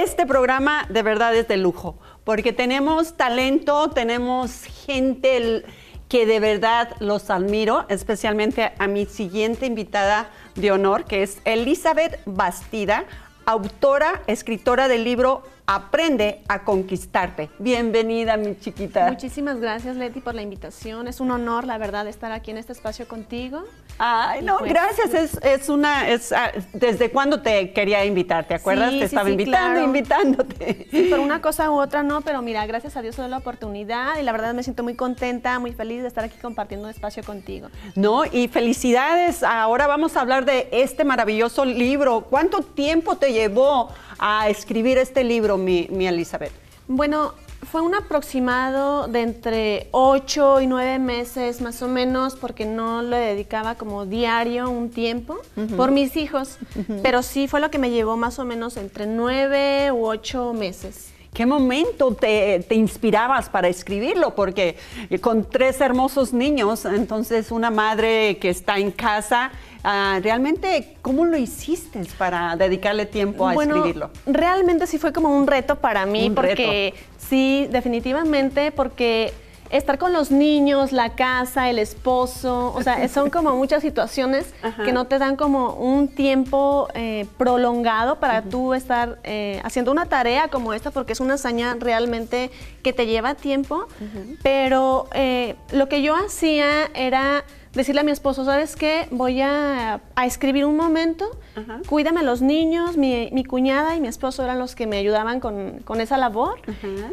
Este programa de verdad es de lujo, porque tenemos talento, tenemos gente que de verdad los admiro, especialmente a mi siguiente invitada de honor, que es Elizabeth Bastida, autora, escritora del libro Aprende a conquistarte. Bienvenida, mi chiquita. Muchísimas gracias, Leti, por la invitación. Es un honor, la verdad, estar aquí en este espacio contigo. Ay, no, pues, gracias. Pues, es, una. Ah, ¿Desde cuándo te quería invitar? ¿Te acuerdas? te estaba invitando, invitándote. por una cosa u otra, no, pero mira, gracias a Dios por la oportunidad y la verdad me siento muy contenta, muy feliz de estar aquí compartiendo un espacio contigo. No, y felicidades. Ahora vamos a hablar de este maravilloso libro. ¿Cuánto tiempo te llevó a escribir este libro? mi, Elizabeth? Bueno, fue un aproximado de entre 8 y nueve meses más o menos porque no le dedicaba como diario un tiempo por mis hijos, pero sí fue lo que me llevó más o menos entre nueve u ocho meses. ¿Qué momento te, inspirabas para escribirlo? Porque con tres hermosos niños, entonces una madre que está en casa, ah, realmente, ¿cómo lo hiciste para dedicarle tiempo a bueno, escribirlo? Realmente sí fue como un reto para mí, porque sí, definitivamente, porque estar con los niños, la casa, el esposo, o sea, son como muchas situaciones que no te dan como un tiempo eh, prolongado para tú estar eh, haciendo una tarea como esta, porque es una hazaña realmente que te lleva tiempo, pero eh, lo que yo hacía era decirle a mi esposo, ¿sabes qué? Voy a, escribir un momento, cuídame los niños, mi, mi, cuñada y mi esposo eran los que me ayudaban con, esa labor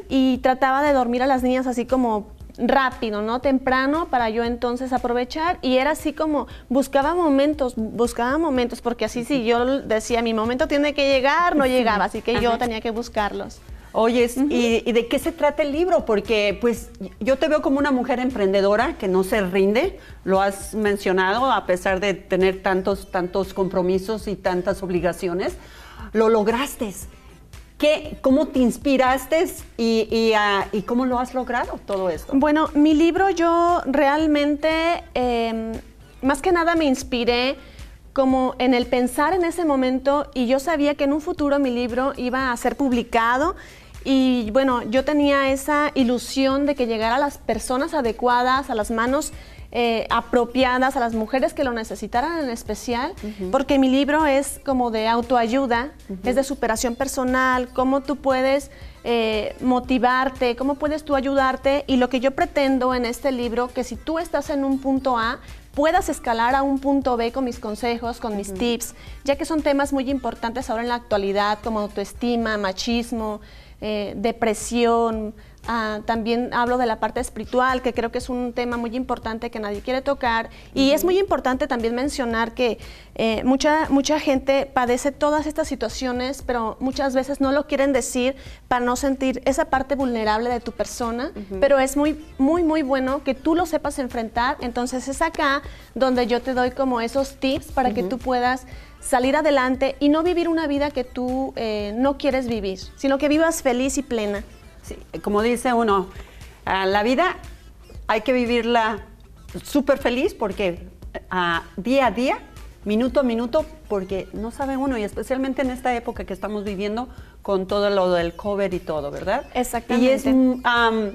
y trataba de dormir a las niñas así como rápido, ¿no? Temprano para yo entonces aprovechar y era así como buscaba momentos, buscaba momentos porque así si yo decía mi momento tiene que llegar, no llegaba, así que yo tenía que buscarlos. Oyes, ¿y, de qué se trata el libro? Porque pues yo te veo como una mujer emprendedora que no se rinde, lo has mencionado, a pesar de tener tantos, tantos compromisos y tantas obligaciones, lo lograste. ¿Qué, ¿Cómo te inspiraste y, y, ah, cómo lo has logrado todo esto? Bueno, mi libro yo realmente, em, más que nada me inspiré como en el pensar en ese momento y yo sabía que en un futuro mi libro iba a ser publicado y bueno, yo tenía esa ilusión de que llegara a las personas adecuadas, a las manos eh, apropiadas, a las mujeres que lo necesitaran en especial, porque mi libro es como de autoayuda, es de superación personal, cómo tú puedes eh, motivarte, cómo puedes tú ayudarte. Y lo que yo pretendo en este libro, que si tú estás en un punto A, puedas escalar a un punto B con mis consejos, con mis tips, ya que son temas muy importantes ahora en la actualidad, como autoestima, machismo, eh, depresión, Ah, también hablo de la parte espiritual, que creo que es un tema muy importante que nadie quiere tocar. Y es muy importante también mencionar que eh, mucha, mucha gente padece todas estas situaciones, pero muchas veces no lo quieren decir para no sentir esa parte vulnerable de tu persona. Pero es muy, muy, muy bueno que tú lo sepas enfrentar. Entonces es acá donde yo te doy como esos tips para que tú puedas salir adelante y no vivir una vida que tú eh, no quieres vivir, sino que vivas feliz y plena como dice uno, la vida hay que vivirla súper feliz porque día a día, minuto a minuto, porque no sabe uno, y especialmente en esta época que estamos viviendo con todo lo del cover y todo, ¿verdad? Exactamente. Y es un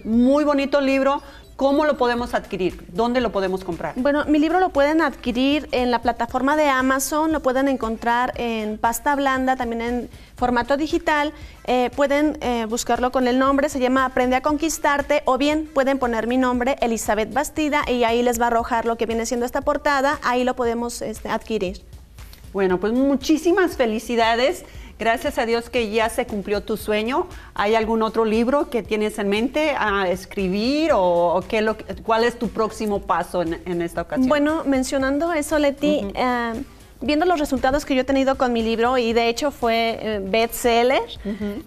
muy bonito libro, ¿Cómo lo podemos adquirir? ¿Dónde lo podemos comprar? Bueno, mi libro lo pueden adquirir en la plataforma de Amazon, lo pueden encontrar en pasta blanda, también en formato digital. Eh, pueden eh, buscarlo con el nombre, se llama Aprende a Conquistarte, o bien pueden poner mi nombre, Elizabeth Bastida, y ahí les va a arrojar lo que viene siendo esta portada, ahí lo podemos este, adquirir. Bueno, pues muchísimas felicidades. Gracias a Dios que ya se cumplió tu sueño. ¿Hay algún otro libro que tienes en mente a escribir o, qué cuál es tu próximo paso en, esta ocasión? Bueno, mencionando eso, Leti, viendo los resultados que yo he tenido con mi libro, y de hecho fue eh, bestseller,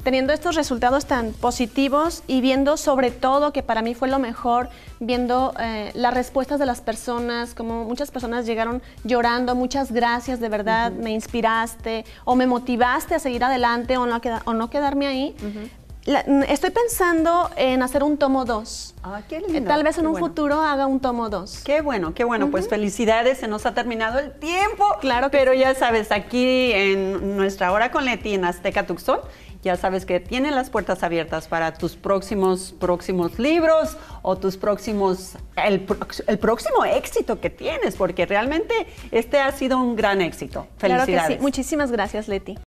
teniendo estos resultados tan positivos y viendo sobre todo, que para mí fue lo mejor, viendo eh, las respuestas de las personas, como muchas personas llegaron llorando, muchas gracias, de verdad, me inspiraste, o me motivaste a seguir adelante, o no, quedarme ahí estoy pensando en hacer un tomo 2. Ah, Tal vez en un futuro haga un tomo 2. Qué bueno, qué bueno. Pues felicidades, se nos ha terminado el tiempo. Claro Pero ya sabes, aquí en nuestra hora con Leti en Azteca Tuxol, ya sabes que tiene las puertas abiertas para tus próximos, próximos libros o tus próximos, el, próximo éxito que tienes, porque realmente este ha sido un gran éxito. Felicidades. Muchísimas gracias, Leti.